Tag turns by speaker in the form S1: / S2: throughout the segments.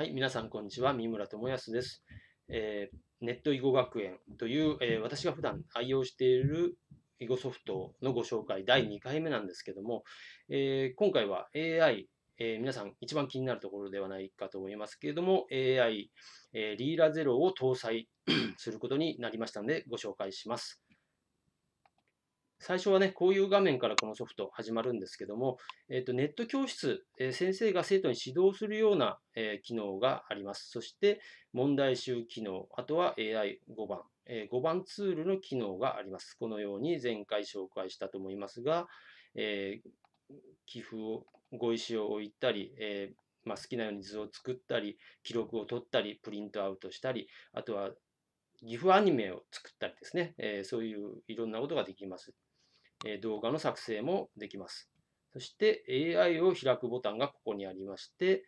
S1: はい、皆さんこんにちは、三村智康です。えー、ネット囲碁学園という、えー、私が普段愛用している囲碁ソフトのご紹介第2回目なんですけども、えー、今回は AI、え皆さん一番気になるところではないかと思いますけれども、AI、えリーラゼロを搭載することになりましたのでご紹介します。最初はね、こういう画面からこのソフト始まるんですけども、えーと、ネット教室、え先生が生徒に指導するような、え機能があります。そして、問題集機能、あとは AI5 番、え5番ツールの機能があります。このように前回紹介したと思いますが、えー、寄付を、ご意思を置いたり、えー、まあ、好きなように図を作ったり、記録を取ったり、プリントアウトしたり、あとは岐阜アニメを作ったりですね、えー、そういういろんなことができます。動画の作成もできます。そして AI を開くボタンがここにありまして、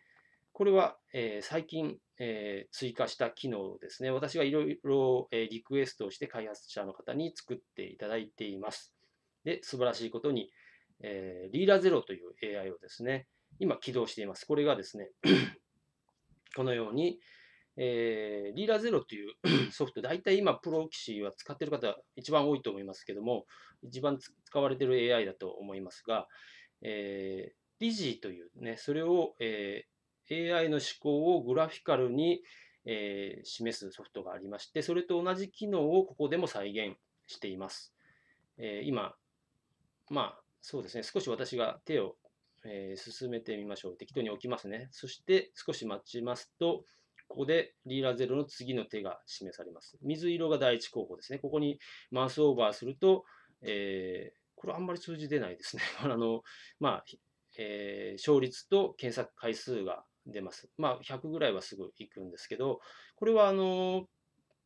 S1: これは、え最近、え追加した機能ですね。私がいろいろリクエストをして開発者の方に作っていただいています。で、素晴らしいことに、えリーラゼロという AI をですね、今起動しています。これがですね このように、えリーラゼロという ソフト、大体今、プロ棋士は使っている方、一番多いと思いますけども、一番使われている AI だと思いますが、えー、リジーというね、それを、えー、AI の思考をグラフィカルに、えー、示すソフトがありまして、それと同じ機能をここでも再現しています。えー、今、まあ、そうですね、少し私が手を、えー、進めてみましょう。適当に置きますね。そして少し待ちますと、ここでリーラゼロの次の手が示されます。水色が第一候補ですね。ここにマウスオーバーすると、えー、これあんまり数字出ないですね。あの、まあ、えー、勝率と検索回数が出ます。まあ、100ぐらいはすぐ行くんですけど、これはあの、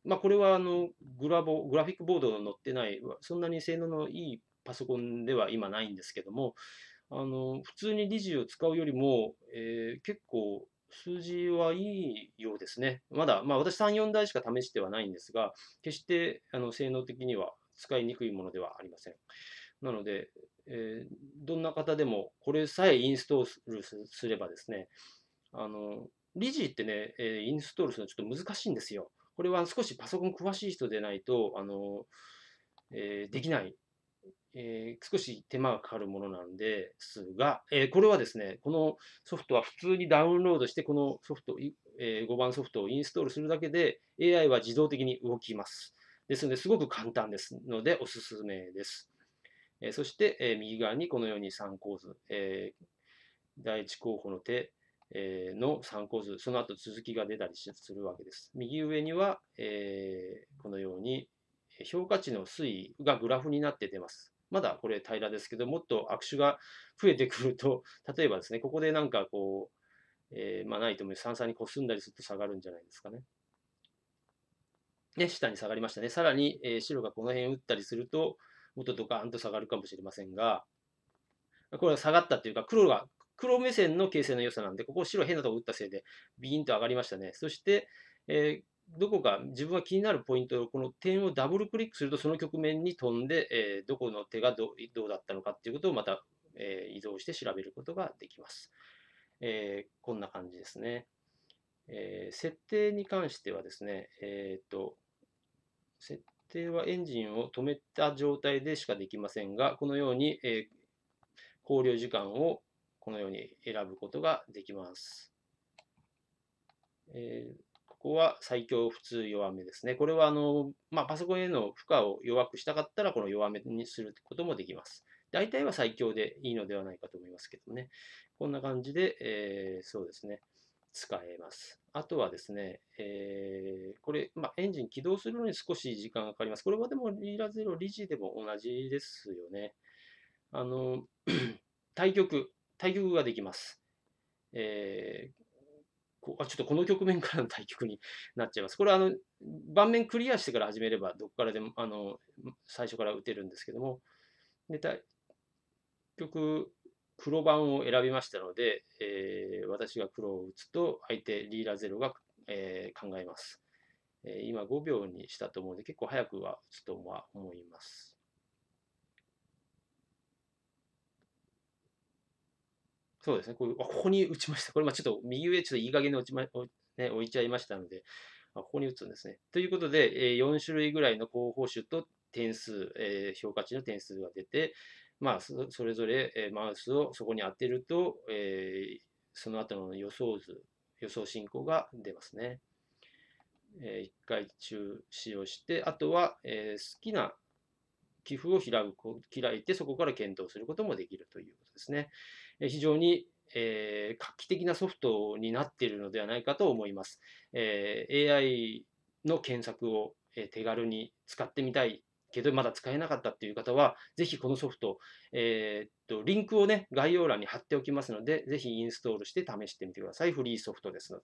S1: まあ、これはあのグラボ、グラフィックボードの載ってない、そんなに性能のいいパソコンでは今ないんですけども、あの普通に d 事を使うよりも、えー、結構数字はいいようですね。まだ、まあ、私3、4台しか試してはないんですが、決してあの性能的には使いにくいものではありません。なので、えー、どんな方でもこれさえインストールすればですね、あの、リジーってね、えインストールするのちょっと難しいんですよ。これは少しパソコン詳しい人でないと、あの、えー、できない、えー、少し手間がかかるものなんですが、えー、これはですね、このソフトは普通にダウンロードして、このソフト、え5番ソフトをインストールするだけで、AI は自動的に動きます。ですので、すごく簡単ですので、おすすめです。えそして、え右側にこのように参考図、え第1候補の手、えの参考図、その後続きが出たりするわけです。右上には、えこのように評価値の推移がグラフになって出ます。まだこれ平らですけど、もっと握手が増えてくると、例えばですね、ここでなんかこう、えー、まあないと思います。三々にこすんだりすると下がるんじゃないですかね。ね、下に下がりましたね。さらに、えー、白がこの辺打ったりすると、もっとドカーンと下がるかもしれませんが、これは下がったというか、黒が、黒目線の形成の良さなんで、ここ白変なとこ打ったせいで、ビーンと上がりましたね。そして、えー、どこか自分が気になるポイントを、この点をダブルクリックすると、その局面に飛んで、えー、どこの手がどどうだったのかっていうことをまた、え移動して調べることができます。えこんな感じですね。え設定に関してはですね、えっと、設定はエンジンを止めた状態でしかできませんが、このように、え考慮時間をこのように選ぶことができます。えここは最強普通弱めですね。これはあの、まあ、パソコンへの負荷を弱くしたかったら、この弱めにすることもできます。大体は最強でいいのではないかと思いますけどね。こんな感じで、えー、そうですね。使えます。あとはですね、えー、これ、まあ、エンジン起動するのに少し時間がかかります。これはでもリラゼロ、理事でも同じですよね。あの、対局、対局ができます。えーあちょっとこの局面からの対局になっちゃいます。これはあの盤面クリアしてから始めればどこからでもあの最初から打てるんですけどもで対局黒番を選びましたので、えー私が黒を打つと相手リーラロが、えー、考えます、えー、今5秒にしたと思うので結構早くは打つとは思いますそうですねこれあここに打ちましたこれまあちょっと右上ちょっといい加減に落ちま、ね、置いちゃいましたのであここに打つんですねということで、えー、4種類ぐらいの候補手と点数、えー、評価値の点数が出て、まあ、それぞれ、えマウスをそこに当てると、えー、その後の予想図、予想進行が出ますね。えー、1回中止をして、あとは、えー、好きな寄付を開く開いて、そこから検討することもできるということですね。えー、非常に、えー、画期的なソフトになっているのではないかと思います。えー、AI の検索を手軽に使ってみたいけどまだ使えなかったっていう方は、ぜひこのソフト、えー、っと、リンクをね、概要欄に貼っておきますので、ぜひインストールして試してみてください。フリーソフトです